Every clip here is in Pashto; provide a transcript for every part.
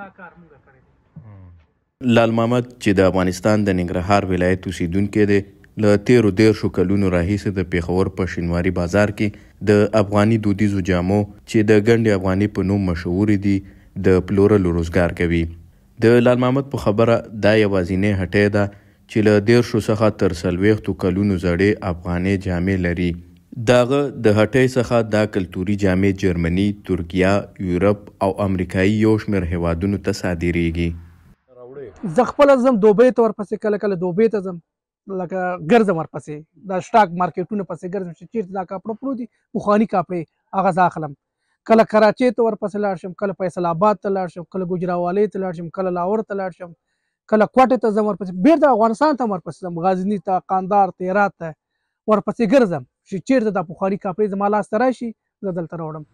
دا کار موږ کړی دی لال محمد چې د افغانستان د ننګرهار ولایت اوسیدونکو دی له تیرو ډیر شو کلونو راهیسې د پیښور په شینواری بازار کې د افغاني دودیزو جامو چې د ګنډي افغاني په نوم مشهور دي د پلورلو روزګار کوي د لال محمد په خبره دا یوازینه هټه ده چې له ډیر شو څخه تر سلويختو کلونو زړې افغاني جامې لري داغه د هټۍ څخه دا کلتوري جامې جرمني، ترکیه، یورپ او امریکایي یو شمېر هیوادونو ته صادریږي زه خپله ځم دوبۍ ته ورپسې کله کله دوبۍ ته ځم لکه ګرځم ورپسې دا سټاک مارکیټونه پسې ګرځم چې چېرته دا کاپړه پرو دي پخواني کاپړې هغه زه اخلم کله کراچۍ ته ورپسې لاړ شم کله فیصل آباد ته لاړ شم کله ګجراوالۍ ته لاړ شم کله لاهور ته لاړ شم کله کوټې ته ځم ورپسې بیرته افغانستان ته ورپسې ځم غزني ته قندار ته هرات ته ورپسې ګرځم چې چیرته د بخاري کاپړې زما لاس ته راشي زه دلته راوړم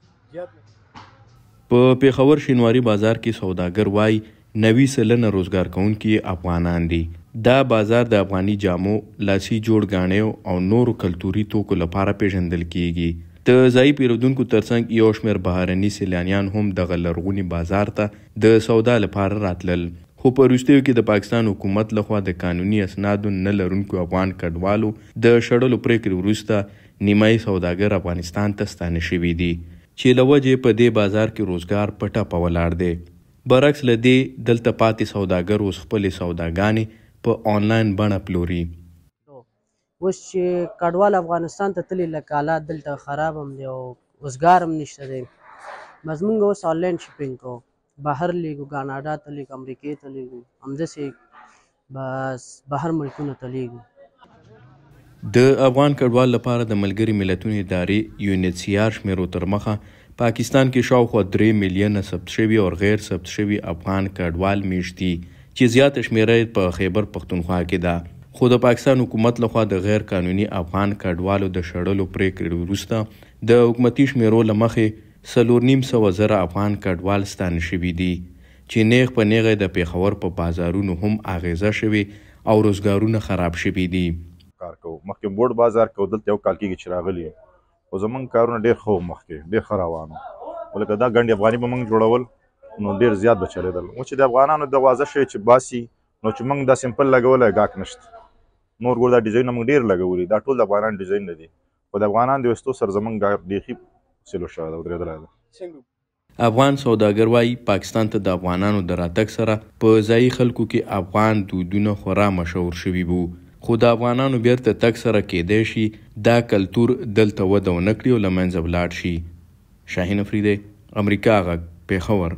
په پیښور شینواري بازار کې سوداګر وای نوي سلنه روزګار کونکي افغانان دي دا بازار د افغاني جامو لاسي جوړ غاڼیو او نورو کلتوري توکو لپاره پیژندل کیږي د ځای پیرودونکو ترڅنګ یو شمېر بهرني سیلانیان هم د غلرغونی بازار ته د سودا لپاره راتلل خو په وروستیو کې د پاکستان حکومت لخوا د قانوني اسنادو نه لرونکو افغان کډوالو د شړلو پریکړې وروسته نیمایي سوداګر افغانستان ته ستانه شوي دي چې له وجې په دې بازار کې روزګار په ټپه ولاړ دی برعکس له دې دلته پاتې سوداګر اوس خپلې سوداګانې په آنلاین بڼه پلوري اوس چې کډوال افغانستان ته تللی لکه حالات دلته خراب هم دی او روزګار هم نشته دی مزمونږ اوس آنلاین شپینګ کوو بهر لیږو کاناډا ته لیږو امریکې ته لیږو همداسې بس بهر ملکونو ته لیږو د افغان کډوال لپاره د ملګري ملتونو ادارې یونیسیار شمیرو تر مخه پاکستان کې شاوخوا 3 میلیونه ثبت شوی او غیر ثبت شوی افغان کډوال میشتي چې زیات شمیره په خیبر پښتونخوا کې ده خو د پاکستان حکومت لخوا د غیر قانوني افغان کډوالو د شړلو پریکړې وروسته د حکومتي شمیرو لمخې سلور نیم سوه زره افغان کډوال ستانه شوي دي چې نیغ په نیغه د پیښور په بازارونو هم اغیزه شوي او روزګارونه خراب شوي دي کار کوو مخکې بورډ بازار کې دلته یو کال کېږي چې راغلی او زمونږ کارونه ډېر ښه مخکې ډېر ښه روان وو لکه دا ګنډې افغاني به موږ جوړول نو ډېر زیات به چلېدل و چې د افغانانو د وازه شوی چې باسي نو چې موږ دا سمپل لګولی ګاک نشته نور ګور دا ډیزاینونه موږ ډېر لګولي دا ټول د افغانانو ډیزاین نه دي خو د افغانانو د ویستو سره زموږ ډېخي سلو شوه ده ودرېدلی ده افغان سوداګر وایي پاکستان ته د افغانانو د راتګ سره په ځایي خلکو کې افغان دودونه خورا مشهور شوي وو خو د افغانانو بیرته تګ سره کېدای شي دا کلتور دلته وده ونه کړي او له منځه ولاړ شي شاهین افریدی امریکا غږ پېښور